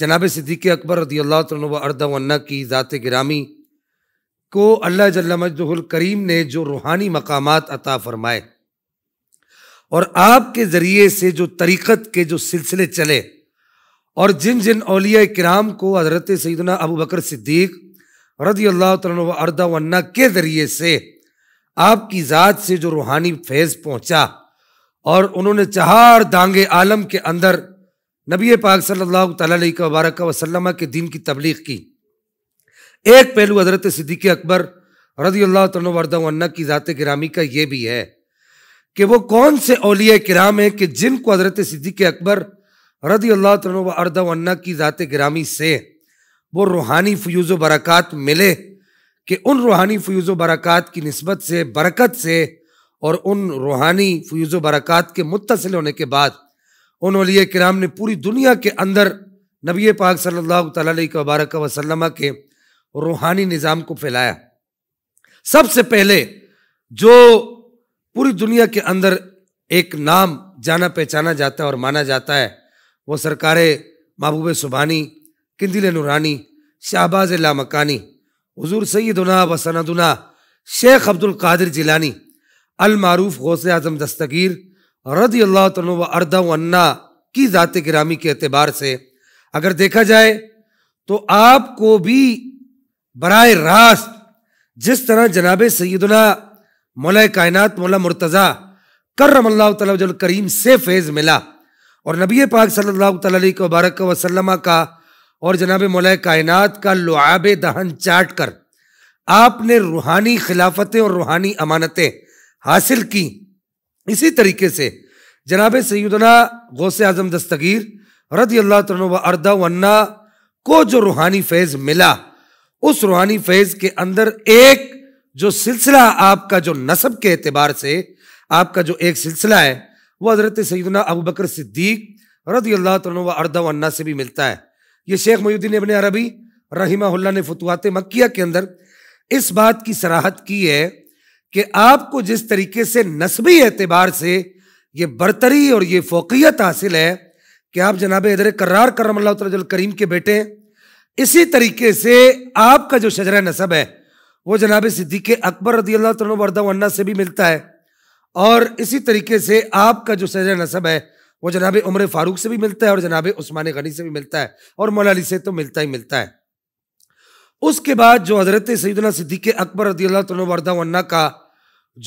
जनाब सिद्दीक अकबर रदी अल्लाह की ज़ात ग्रामी को अल्लाह जल्लाजुल करीम ने जो रूहानी मकाम अता फ़रमाए और आपके ज़रिए से जो तरीक़त के जो सिलसिले चले और जिन जिन अलिया कराम को हज़रत सैदना अबू बकर सिद्दीक रदी अल्लाह के ज़रिए से आपकी ज़ात से जो रूहानी फैज़ पहुँचा और उन्होंने चार दांगे आलम के अंदर नबी पाक सल्लल्लाहु अलैहि वबारक वसल्लम के दिन की तबलीग की एक पहलू हजरत सिद्दीक अकबर रजी अल्लाह तवर्दा की ज़ात ग्रामी का ये भी है कि वो कौन से अलिया कराम हैं कि जिनको हजरत सिद्दीक अकबर रदी अल्लाह तवर्दा की ज़ात ग्रामी से वो रूहानी फ्यूज़ बरक़ात मिले कि उन रूहानी फ्यूज़ बरक़ात की नस्बत से बरकत से और उन रूहानी फ्यूज़ बरक़ात के मुतसिल होने के बाद उन वली कराम ने पूरी दुनिया के अंदर नबी पाक सल्लल्लाहु अलैहि वबारक के रूहानी निज़ाम को फैलाया सबसे पहले जो पूरी दुनिया के अंदर एक नाम जाना पहचाना जाता है और माना जाता है वो सरकार महबूब सुबहानी किंदिल नूरानी शाहबाज ला मकानी हजूर सैदना वसनदना शेख अब्दुल कादिर जिलानी अलमारूफ गौस आजम दस्तगीर रदी अल्लाह तन व अर्दा अन्ना की ज़ात गिरामी के अतबार से अगर देखा जाए तो आपको भी बर रास्त जिस तरह जनाब सदना मौला कायनात मौला मुर्तज़ा करम करीम से फैज़ मिला और नबी पाक सल्लाबारक वसलमा का और जनाब मौल कायनत का लुआब दहन चाट कर आपने रूहानी खिलाफतें और रूहानी अमानतें हासिल की इसी तरीके से जनाब सैदना गौस आजम दस्तगीर रदी अल्लाह तन अरदा वन्ना को जो रूहानी फैज़ मिला उस रूहानी फैज़ के अंदर एक जो सिलसिला आपका जो नसब के अतबार से आपका जो एक सिलसिला है वह हज़रत सैदना अबू बकर सिद्दीक रदी अल्लाह अरदा वन्ना से भी मिलता है ये शेख मयुद्दीन अबन अरबी रहीमा ने फतवात मक्या के अंदर इस बात की सराहत की है कि आपको जिस तरीके से नस्बी एतबार से ये बरतरी और ये फोकियत हासिल है कि आप जनाब इधर करार करम अल्लाह करीम के बेटे हैं इसी तरीके से आपका जो शजर नसब है वो जनाब सिद्दीक अकबर रदी अल्लाह तवर्दा से भी मिलता है और इसी तरीके से आपका जो शजर नसब है वो जनाब उमर फारूक से भी मिलता है और जनाब उस्मान गनी से भी मिलता है और मोलाली से तो मिलता ही मिलता है उसके बाद जो हज़रत सईदना सिद्दीक अकबर रदी अल्लाह तवर्दा का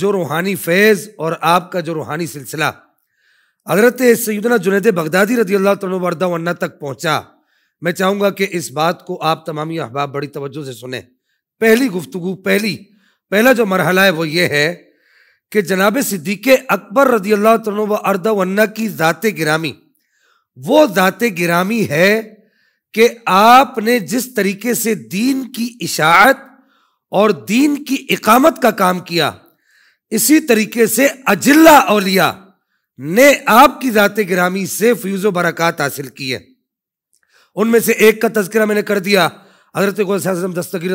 जो रूहानी फैज़ और आपका जो रूहानी सिलसिला हज़रत सईदना जुनेद बगदादी रदी अल्लाह तवर्दा तक पहुँचा मैं चाहूँगा कि इस बात को आप तमामी अहबाब बड़ी तवज्जो से सुने पहली गुफ्तु पहली पहला जो मरहला है वो ये है कि जनाब सिद्दीक अकबर रदी अल्लाह तवर्दा की ज़ात गिरामी वो ज़ात गिरामी है कि आपने जिस तरीके से दीन की इशात और दीन की इकामत का काम किया इसी तरीके से अजिल्ला औलिया ने आपकी ज़ात ग्रामी से फ्यूज़ बरक़ात हासिल की है उनमें से एक का तस्करा मैंने कर दिया हजरत दस्तगीर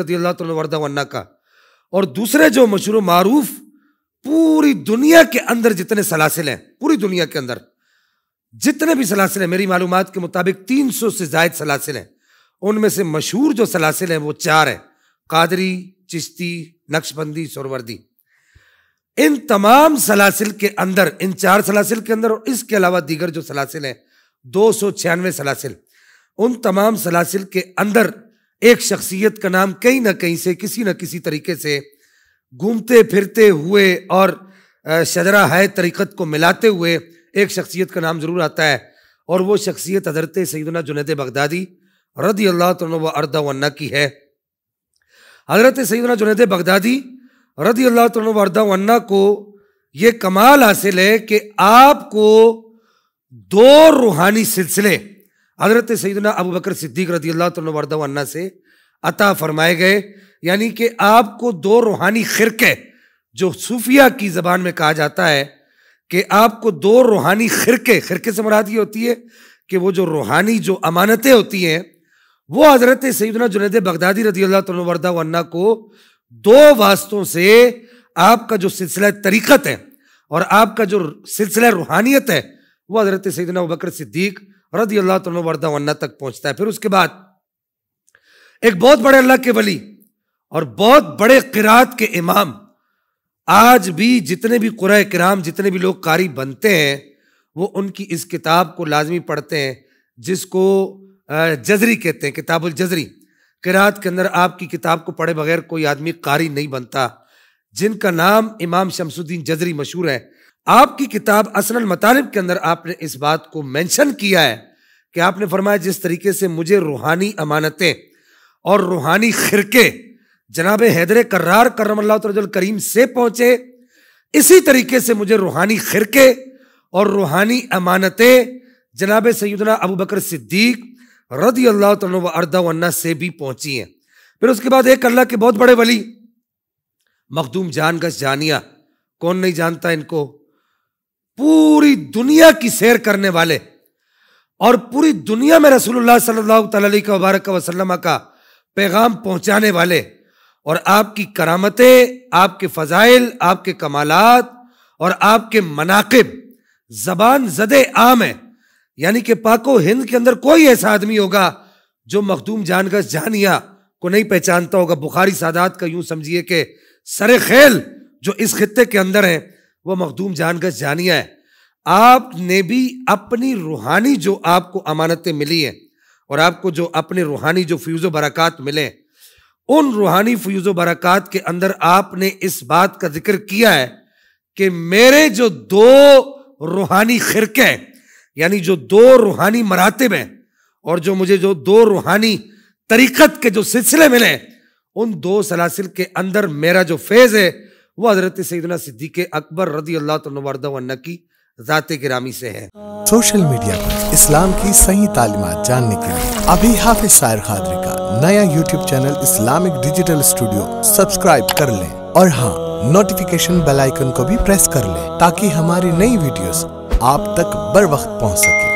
वर्दा वन्ना का और दूसरे जो मशहूर मारूफ पूरी दुनिया के अंदर जितने सलासिल हैं पूरी दुनिया के अंदर जितने भी सलासिल हैं मेरी मालूम के मुताबिक 300 से जायद सलासिल हैं उनमें से मशहूर जो सलासिल हैं वो चार हैं कादरी चिश्ती नक्शबंदी सरवर्दी इन तमाम सलासिल के अंदर इन चार सलासिल के अंदर और इसके अलावा दीगर जो सलासिल हैं दो सौ छियानवे सलासिल उन तमाम सलासिल के अंदर एक शख्सियत का नाम कहीं ना कहीं से किसी न किसी तरीके से घूमते फिरते हुए और शजरा है तरीक़त को मिलाते हुए एक शख्सियत का नाम ज़रूर आता है और वो शख्सियत हजरत सईदना जुनेद बगदादी रदी अल्लाह तन व अरदा की है हजरत सईदना जुनेद बगदादी रदी अल्लाह तन व अरदा को ये कमाल हासिल है कि आपको दो रूहानी सिलसिले हजरत सैदना अबू बकर सिद्दीक रदी अल्लाह तन से अता फरमाए गए यानी कि आपको दो रूहानी खिरके जो सूफिया की जबान में कहा जाता है कि आपको दो रूहानी खिरके खिरके से मुराद ये होती है कि वो जो रूहानी जो अमानतें होती हैं वो हज़रत सईदना जुनेद बगदादी रजी अल्लाह तवर्दा वन्ना को दो वास्तों से आपका जो सिलसिला तरीक़त है और आपका जो सिलसिला रूहानियत है वो हज़रत सईदना बकर सिद्दीक रजी अल्लाह तवर्दा वन्ना तक पहुँचता है फिर उसके बाद एक बहुत बड़े अल्लाह के वली और बहुत बड़े किरात के इमाम आज भी जितने भी कुरह कराम जितने भी लोग कारी बनते हैं वो उनकी इस किताब को लाजमी पढ़ते हैं जिसको जजरी कहते हैं किताबुल जजरी किरात के अंदर आपकी किताब को पढ़े बगैर कोई आदमी कारी नहीं बनता जिनका नाम इमाम शमसुद्दीन जजरी मशहूर है आपकी किताब असनल मतालब के अंदर आपने इस बात को मैंशन किया है कि आपने फरमाया जिस तरीके से मुझे रूहानी अमानतें और रूहानी खिरके जनाब हैदर करार करमल करीम से पहुंचे इसी तरीके से मुझे रूहानी खिरके और रूहानी अमानतें जनाब सैदना अबू बकर सिद्दीक रदी अल्लाह तर्दा से भी पहुंची हैं फिर उसके बाद एक अल्लाह के बहुत बड़े वली मखदूम जान गस जानिया कौन नहीं जानता इनको पूरी दुनिया की सैर करने वाले और पूरी दुनिया में रसूलुल्लाह सल्लल्लाहु अलैहि वबारक वसलम का पैगाम पहुंचाने वाले और आपकी करामतें आपके फ़जाइल आपके कमालत और आपके मनाकब जबान जद आम है यानी कि पाको हिंद के अंदर कोई ऐसा आदमी होगा जो मखदूम का जानिया को नहीं पहचानता होगा बुखारी सादात का यूं समझिए कि सर खेल जो इस खत्े के अंदर है वह मखदूम का जानिया है आपने भी अपनी रूहानी जो आपको अमानतें मिली हैं और आपको जो अपने रूहानी जो फ्यूज़ बरक़ात मिले हैं उन रूहानी फ्यूज बरक़ात के अंदर आपने इस बात का जिक्र किया है कि मेरे जो दो रूहानी खिरके हैं यानी जो दो रूहानी मरातब हैं और जो मुझे जो दो रूहानी तरीक़त के जो सिलसिले मिले उन दो सलासिल के अंदर मेरा जो फेज़ है वो हजरत सैदना सिद्दीक अकबर रदी अल्लाह तवर्दा की जाते गिरामी से है सोशल मीडिया पर इस्लाम की सही तालीमत जानने के लिए अभी हाफिज सायर खादरी नया YouTube channel Islamic digital studio subscribe कर लें और हाँ नोटिफिकेशन बेल आइकन को भी प्रेस कर लें ताकि हमारी नई वीडियोस आप तक बर वक्त पहुँच सके